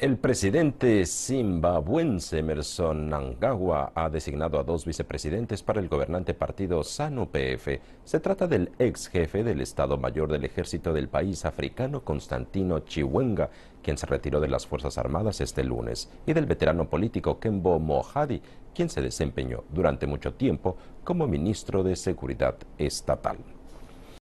El presidente zimbabuense Emerson Nangawa ha designado a dos vicepresidentes para el gobernante partido SANU-PF. Se trata del ex jefe del Estado Mayor del Ejército del país africano, Constantino Chiwenga, quien se retiró de las Fuerzas Armadas este lunes, y del veterano político Kembo Mohadi, quien se desempeñó durante mucho tiempo como ministro de Seguridad Estatal.